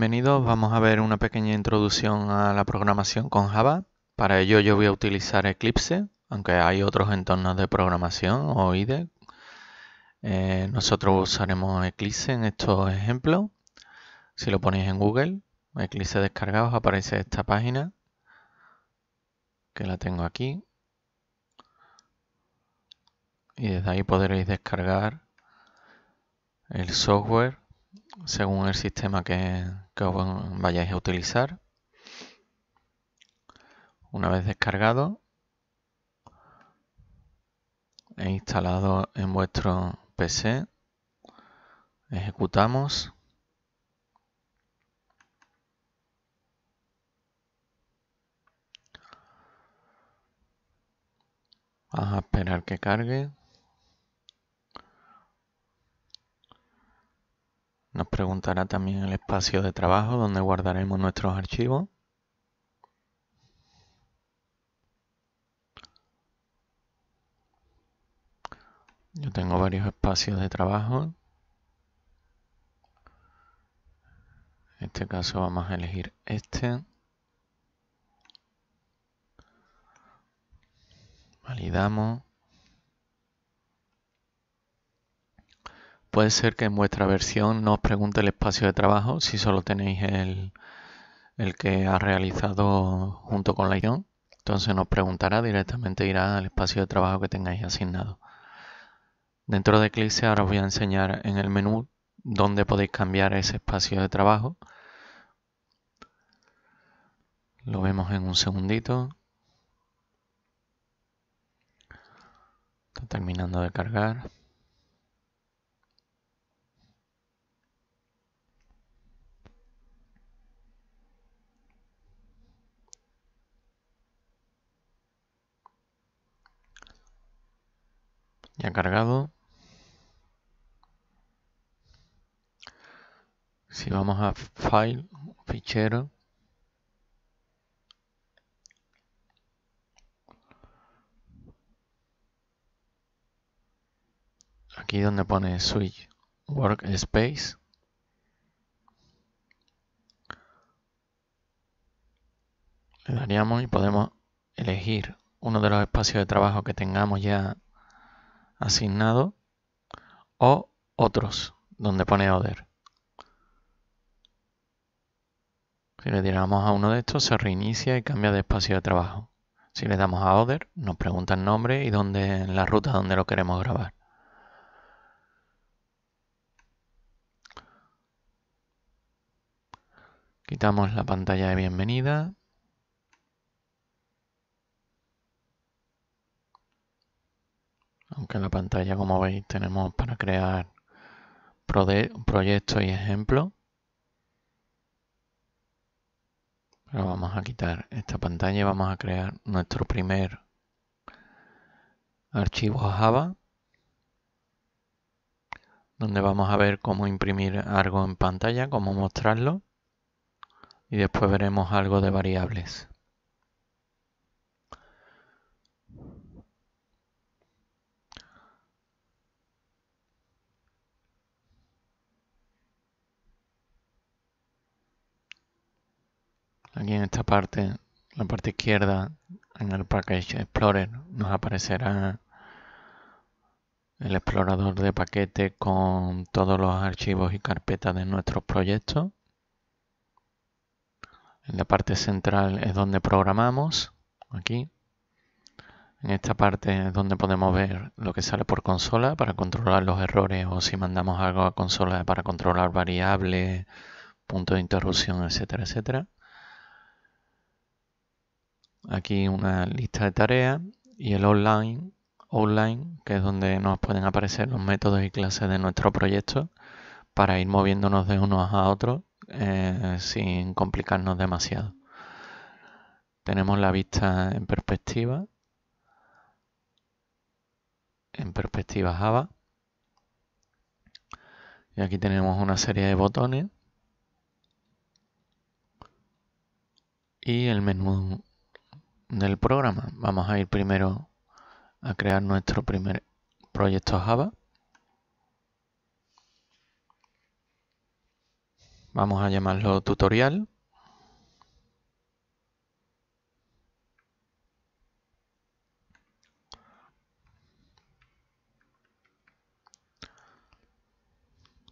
bienvenidos. Vamos a ver una pequeña introducción a la programación con Java. Para ello yo voy a utilizar Eclipse, aunque hay otros entornos de programación o IDE. Eh, nosotros usaremos Eclipse en estos ejemplos. Si lo ponéis en Google, Eclipse descargados, aparece esta página, que la tengo aquí. Y desde ahí podréis descargar el software según el sistema que, que vayáis a utilizar. Una vez descargado e instalado en vuestro PC, ejecutamos. Vamos a esperar que cargue. Nos preguntará también el espacio de trabajo donde guardaremos nuestros archivos. Yo tengo varios espacios de trabajo. En este caso vamos a elegir este. Validamos. Puede ser que en vuestra versión no os pregunte el espacio de trabajo si solo tenéis el, que ha realizado junto con la ION. Entonces nos preguntará directamente, irá al espacio de trabajo que tengáis asignado. Dentro de Eclipse ahora os voy a enseñar en el menú dónde podéis cambiar ese espacio de trabajo. Lo vemos en un segundito. Está terminando de cargar. Ya cargado. Si vamos a File, Fichero. Aquí donde pone Switch Workspace. Le daríamos y podemos elegir uno de los espacios de trabajo que tengamos ya asignado o otros, donde pone other. Si le tiramos a uno de estos, se reinicia y cambia de espacio de trabajo. Si le damos a Other, nos pregunta el nombre y dónde, la ruta donde lo queremos grabar. Quitamos la pantalla de bienvenida aunque en la pantalla como veis tenemos para crear proyectos y ejemplos. Pero vamos a quitar esta pantalla y vamos a crear nuestro primer archivo Java donde vamos a ver cómo imprimir algo en pantalla, cómo mostrarlo y después veremos algo de variables. Aquí en esta parte, la parte izquierda, en el Package Explorer, nos aparecerá el explorador de paquete con todos los archivos y carpetas de nuestros proyectos. En la parte central es donde programamos, aquí. En esta parte es donde podemos ver lo que sale por consola para controlar los errores o si mandamos algo a consola para controlar variables, puntos de interrupción, etcétera, etcétera aquí una lista de tareas y el online, online que es donde nos pueden aparecer los métodos y clases de nuestro proyecto para ir moviéndonos de unos a otros eh, sin complicarnos demasiado. Tenemos la vista en perspectiva, en perspectiva Java. Y aquí tenemos una serie de botones y el menú del programa. Vamos a ir primero a crear nuestro primer proyecto Java. Vamos a llamarlo tutorial.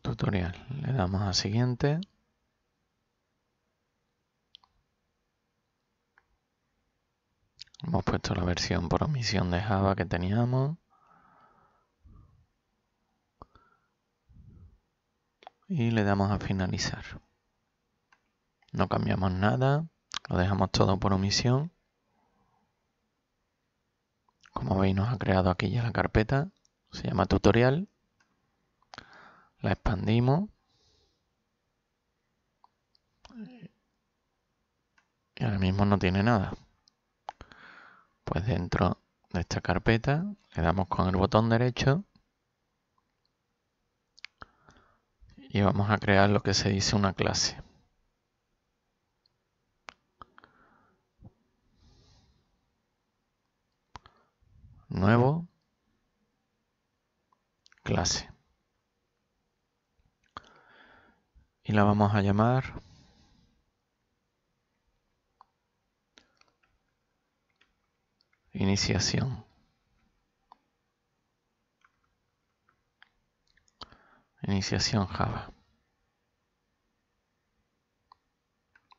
Tutorial. Le damos a siguiente. Hemos puesto la versión por omisión de Java que teníamos. Y le damos a finalizar. No cambiamos nada, lo dejamos todo por omisión. Como veis nos ha creado aquí ya la carpeta, se llama tutorial. La expandimos. Y ahora mismo no tiene nada pues dentro de esta carpeta le damos con el botón derecho y vamos a crear lo que se dice una clase. Nuevo, clase. Y la vamos a llamar Iniciación. Iniciación Java.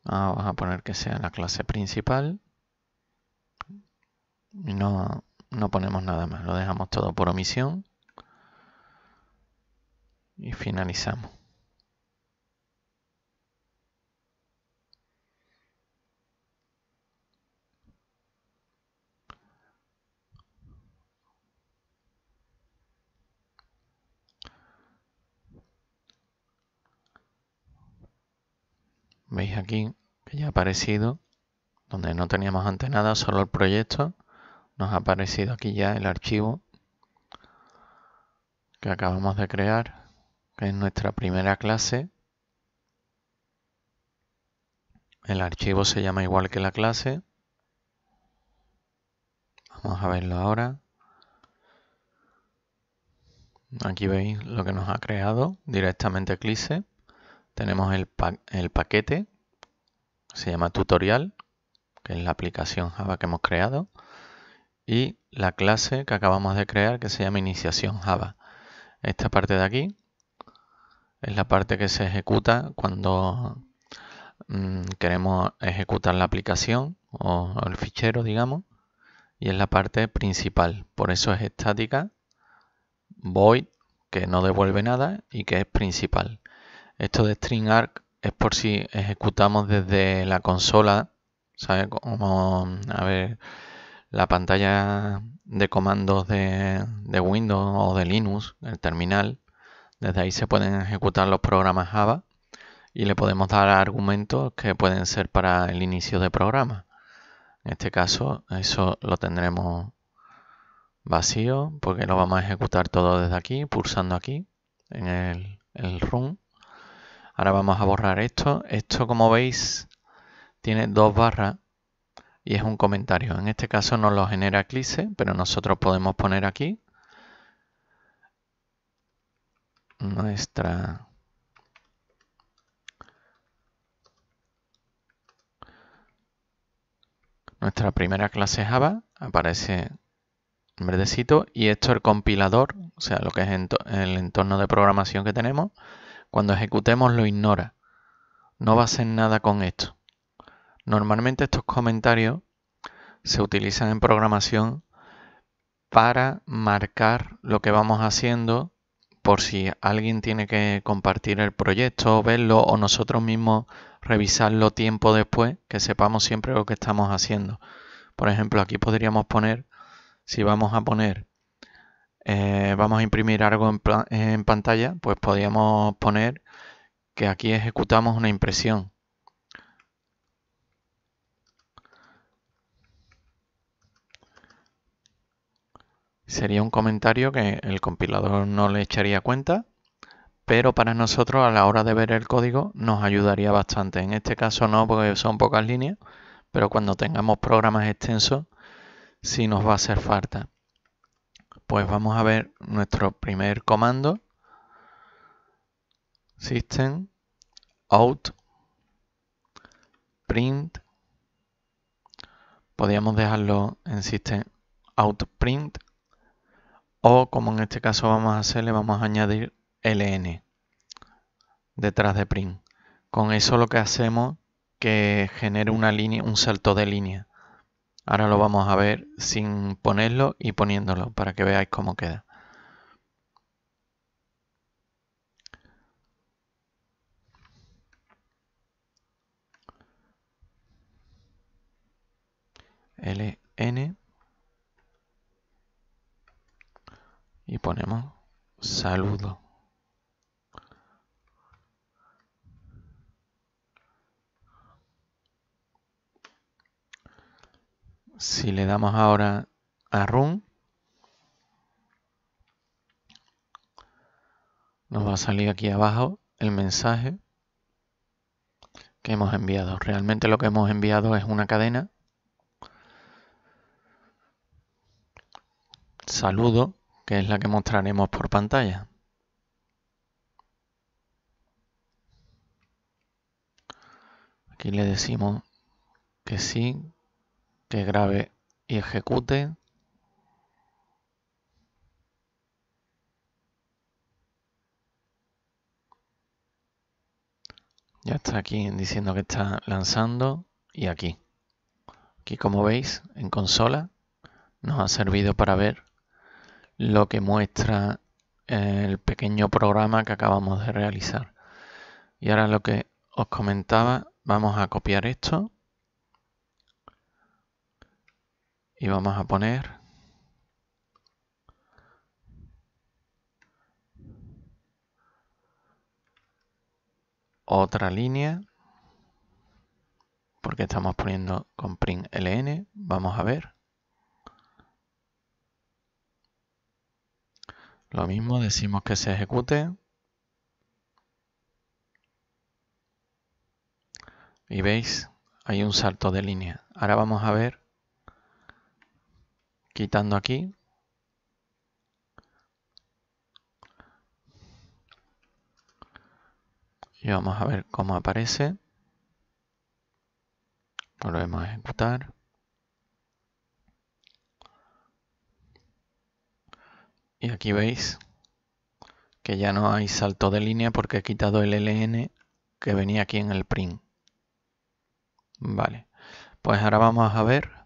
Ah, vamos a poner que sea la clase principal. no, no ponemos nada más. Lo dejamos todo por omisión. Y finalizamos. veis aquí que ya ha aparecido, donde no teníamos antes nada, solo el proyecto, nos ha aparecido aquí ya el archivo que acabamos de crear, que es nuestra primera clase. El archivo se llama igual que la clase. Vamos a verlo ahora. Aquí veis lo que nos ha creado directamente Eclipse. Tenemos el, paquete, se llama tutorial, que es la aplicación Java que hemos creado, y la clase que acabamos de crear que se llama iniciación Java. Esta parte de aquí es la parte que se ejecuta cuando mm, queremos ejecutar la aplicación o el fichero, digamos, y es la parte principal. Por eso es estática, void, que no devuelve nada y que es principal. Esto de arc es por si ejecutamos desde la consola, sabe Como, a ver, la pantalla de comandos de, Windows o de Linux, el terminal. Desde ahí se pueden ejecutar los programas Java y le podemos dar argumentos que pueden ser para el inicio de programa. En este caso, eso lo tendremos vacío porque lo vamos a ejecutar todo desde aquí, pulsando aquí en el run. Ahora vamos a borrar esto. Esto, como veis, tiene dos barras y es un comentario. En este caso no lo genera Eclipse pero nosotros podemos poner aquí nuestra nuestra primera clase Java aparece en verdecito y esto el compilador, o sea, lo que es el entorno de programación que tenemos cuando ejecutemos lo ignora. No va a hacer nada con esto. Normalmente estos comentarios se utilizan en programación para marcar lo que vamos haciendo por si alguien tiene que compartir el proyecto, verlo o nosotros mismos revisarlo tiempo después, que sepamos siempre lo que estamos haciendo. Por ejemplo, aquí podríamos poner, si vamos a poner eh, vamos a imprimir algo en, en pantalla, pues podríamos poner que aquí ejecutamos una impresión. Sería un comentario que el compilador no le echaría cuenta, pero para nosotros a la hora de ver el código nos ayudaría bastante. En este caso no, porque son pocas líneas, pero cuando tengamos programas extensos sí nos va a hacer falta pues vamos a ver nuestro primer comando system out print podríamos dejarlo en system out print o como en este caso vamos a hacer le vamos a añadir ln detrás de print con eso lo que hacemos que genere una línea un salto de línea Ahora lo vamos a ver sin ponerlo y poniéndolo para que veáis cómo queda. ln y ponemos saludo. Si le damos ahora a Run, nos va a salir aquí abajo el mensaje que hemos enviado. Realmente lo que hemos enviado es una cadena. Saludo, que es la que mostraremos por pantalla. Aquí le decimos que sí, que grabe y ejecute. Ya está aquí diciendo que está lanzando y aquí. Aquí como veis en consola nos ha servido para ver lo que muestra el pequeño programa que acabamos de realizar. Y ahora lo que os comentaba, vamos a copiar esto y vamos a poner otra línea porque estamos poniendo con print ln vamos a ver lo mismo decimos que se ejecute y veis hay un salto de línea ahora vamos a ver quitando aquí. Y vamos a ver cómo aparece. Volvemos a ejecutar. Y aquí veis que ya no hay salto de línea porque he quitado el LN que venía aquí en el print. Vale, pues ahora vamos a ver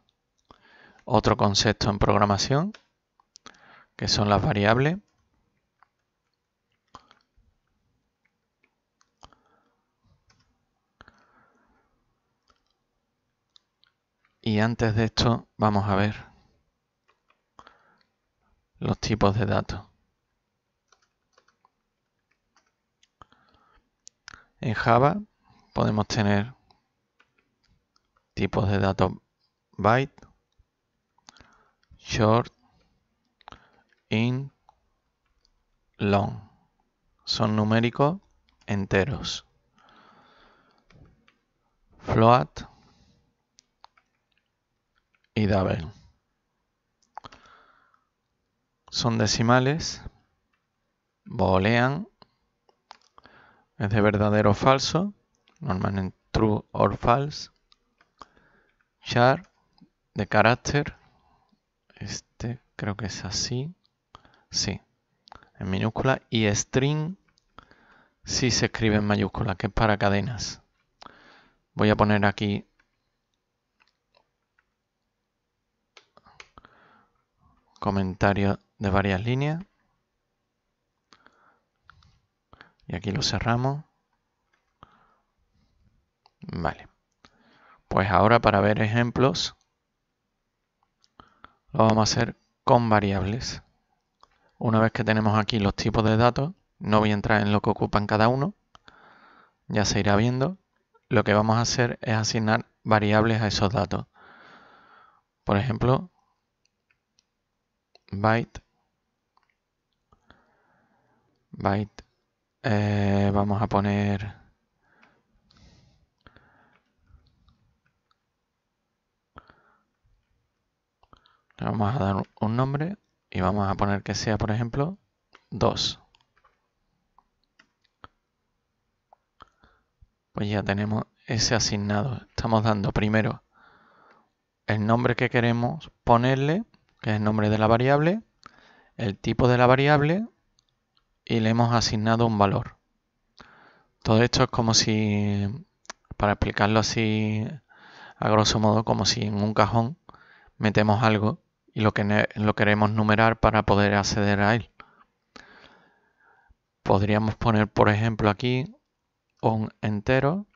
otro concepto en programación, que son las variables. Y antes de esto vamos a ver los tipos de datos. En Java podemos tener tipos de datos byte, short, in, long. Son numéricos enteros. Float y double. Son decimales, boolean, es de verdadero o falso, normalmente true or false, char de carácter este creo que es así. Sí, en minúscula. Y string sí se escribe en mayúscula, que es para cadenas. Voy a poner aquí comentario de varias líneas. Y aquí lo cerramos. Vale. Pues ahora para ver ejemplos lo vamos a hacer con variables. Una vez que tenemos aquí los tipos de datos, no voy a entrar en lo que ocupan cada uno, ya se irá viendo. Lo que vamos a hacer es asignar variables a esos datos. Por ejemplo, byte, byte, eh, vamos a poner Le vamos a dar un nombre y vamos a poner que sea, por ejemplo, 2. Pues ya tenemos ese asignado. Estamos dando primero el nombre que queremos ponerle, que es el nombre de la variable, el tipo de la variable y le hemos asignado un valor. Todo esto es como si, para explicarlo así a grosso modo, como si en un cajón metemos algo y lo, que, lo queremos numerar para poder acceder a él. Podríamos poner, por ejemplo, aquí un entero.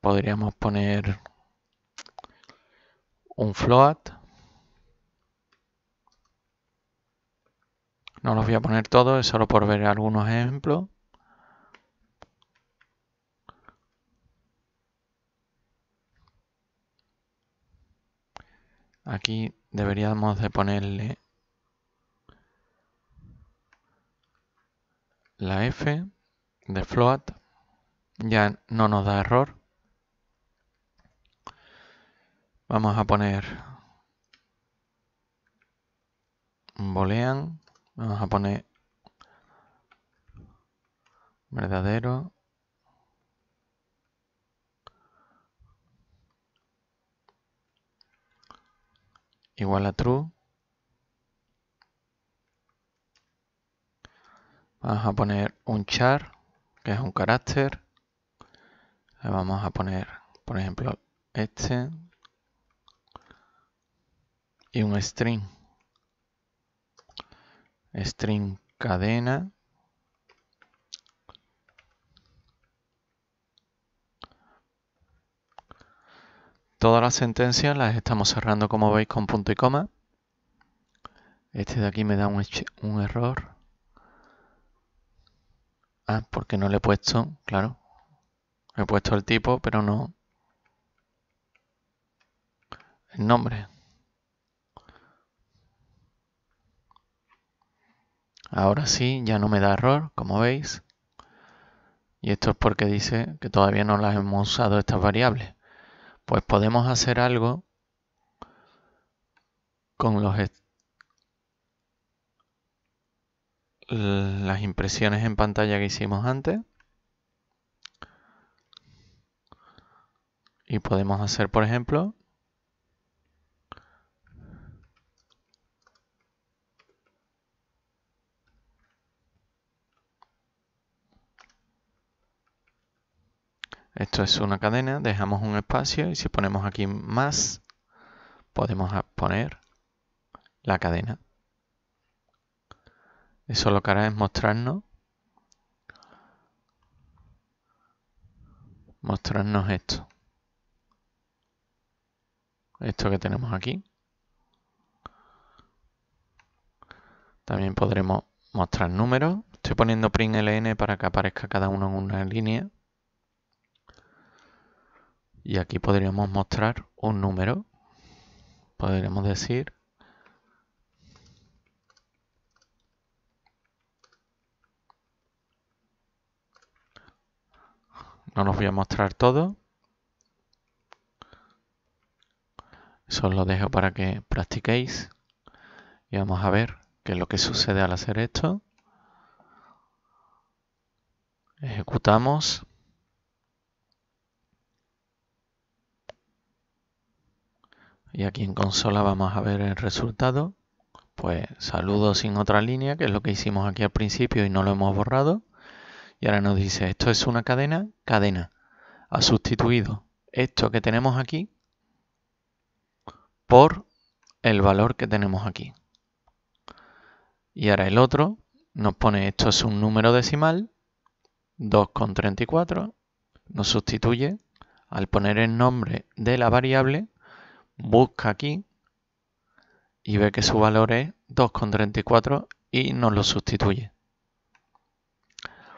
Podríamos poner un float. No los voy a poner todos, es solo por ver algunos ejemplos. Aquí deberíamos de ponerle la F de float. Ya no nos da error. Vamos a poner boolean. Vamos a poner verdadero igual a true. Vamos a poner un char, que es un carácter. Le vamos a poner, por ejemplo, este. Y un string. String cadena. Todas las sentencias las estamos cerrando como veis con punto y coma. Este de aquí me da un, error. Ah, porque no le he puesto, claro. He puesto el tipo, pero no el nombre. Ahora sí, ya no me da error, como veis. Y esto es porque dice que todavía no las hemos usado estas variables. Pues podemos hacer algo con los las impresiones en pantalla que hicimos antes. Y podemos hacer, por ejemplo, Esto es una cadena, dejamos un espacio y si ponemos aquí más, podemos poner la cadena. Eso lo que hará es mostrarnos, mostrarnos esto. Esto que tenemos aquí. También podremos mostrar números. Estoy poniendo println para que aparezca cada uno en una línea. Y aquí podríamos mostrar un número. Podríamos decir No nos voy a mostrar todo. Eso lo dejo para que practiquéis. Y vamos a ver qué es lo que sucede al hacer esto. Ejecutamos. Y aquí en consola vamos a ver el resultado. Pues saludo sin otra línea, que es lo que hicimos aquí al principio y no lo hemos borrado. Y ahora nos dice, esto es una cadena, cadena. Ha sustituido esto que tenemos aquí por el valor que tenemos aquí. Y ahora el otro nos pone, esto es un número decimal, 2,34. Nos sustituye al poner el nombre de la variable busca aquí y ve que su valor es 2,34 y nos lo sustituye.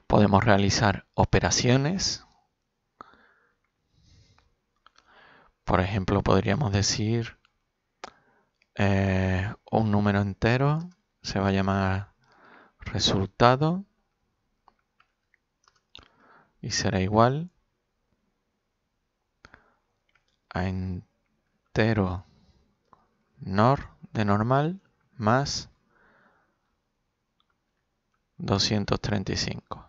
Podemos realizar operaciones. Por ejemplo, podríamos decir eh, un número entero se va a llamar resultado y será igual a entero entero nor de normal más 235.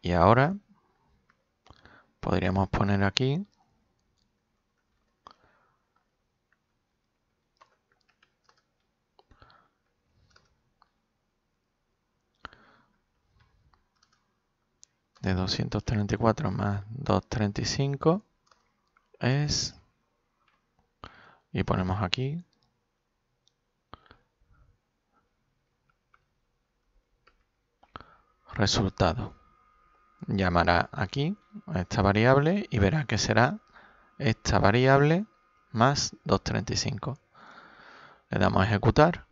Y ahora podríamos poner aquí de 234 más 235 es, y ponemos aquí, resultado. Llamará aquí a esta variable y verá que será esta variable más 235. Le damos a ejecutar.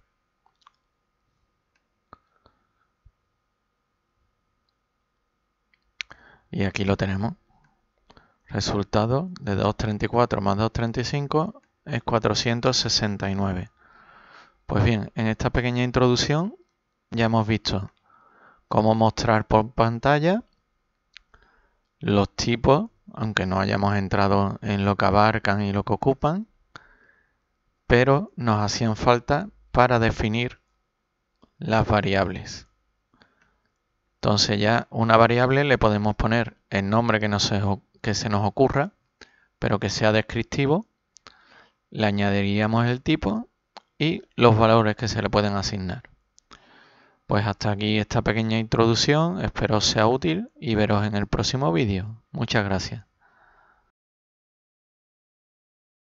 Y aquí lo tenemos. Resultado de 234 más 235 es 469. Pues bien, en esta pequeña introducción ya hemos visto cómo mostrar por pantalla los tipos, aunque no hayamos entrado en lo que abarcan y lo que ocupan, pero nos hacían falta para definir las variables. Entonces ya una variable le podemos poner el nombre que, que se nos ocurra, pero que sea descriptivo. Le añadiríamos el tipo y los valores que se le pueden asignar. Pues hasta aquí esta pequeña introducción, espero sea útil y veros en el próximo vídeo. Muchas gracias.